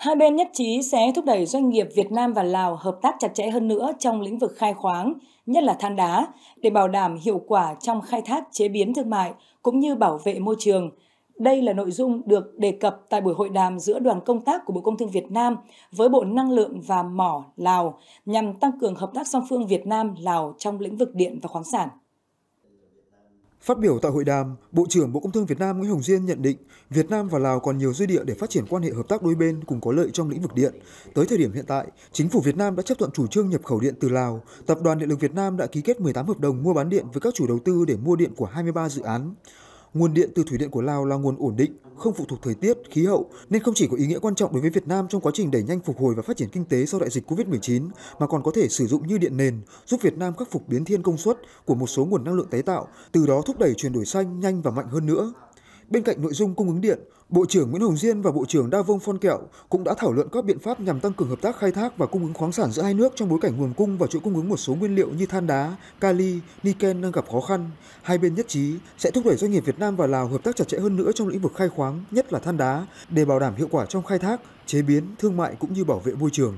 Hai bên nhất trí sẽ thúc đẩy doanh nghiệp Việt Nam và Lào hợp tác chặt chẽ hơn nữa trong lĩnh vực khai khoáng, nhất là than đá, để bảo đảm hiệu quả trong khai thác chế biến thương mại cũng như bảo vệ môi trường. Đây là nội dung được đề cập tại buổi hội đàm giữa đoàn công tác của Bộ Công Thương Việt Nam với Bộ Năng lượng và Mỏ Lào nhằm tăng cường hợp tác song phương Việt Nam-Lào trong lĩnh vực điện và khoáng sản. Phát biểu tại hội đàm, Bộ trưởng Bộ Công Thương Việt Nam Nguyễn Hồng Diên nhận định Việt Nam và Lào còn nhiều dư địa để phát triển quan hệ hợp tác đôi bên cùng có lợi trong lĩnh vực điện. Tới thời điểm hiện tại, chính phủ Việt Nam đã chấp thuận chủ trương nhập khẩu điện từ Lào. Tập đoàn Điện lực Việt Nam đã ký kết 18 hợp đồng mua bán điện với các chủ đầu tư để mua điện của 23 dự án. Nguồn điện từ thủy điện của Lào là nguồn ổn định, không phụ thuộc thời tiết, khí hậu nên không chỉ có ý nghĩa quan trọng đối với Việt Nam trong quá trình đẩy nhanh phục hồi và phát triển kinh tế sau đại dịch Covid-19 mà còn có thể sử dụng như điện nền, giúp Việt Nam khắc phục biến thiên công suất của một số nguồn năng lượng tái tạo, từ đó thúc đẩy chuyển đổi xanh nhanh và mạnh hơn nữa. Bên cạnh nội dung cung ứng điện, Bộ trưởng Nguyễn Hồng Diên và Bộ trưởng Đa Vông Phon Kẹo cũng đã thảo luận các biện pháp nhằm tăng cường hợp tác khai thác và cung ứng khoáng sản giữa hai nước trong bối cảnh nguồn cung và chuỗi cung ứng một số nguyên liệu như than đá, kali, niken đang gặp khó khăn. Hai bên nhất trí sẽ thúc đẩy doanh nghiệp Việt Nam và Lào hợp tác chặt chẽ hơn nữa trong lĩnh vực khai khoáng, nhất là than đá, để bảo đảm hiệu quả trong khai thác, chế biến, thương mại cũng như bảo vệ môi trường.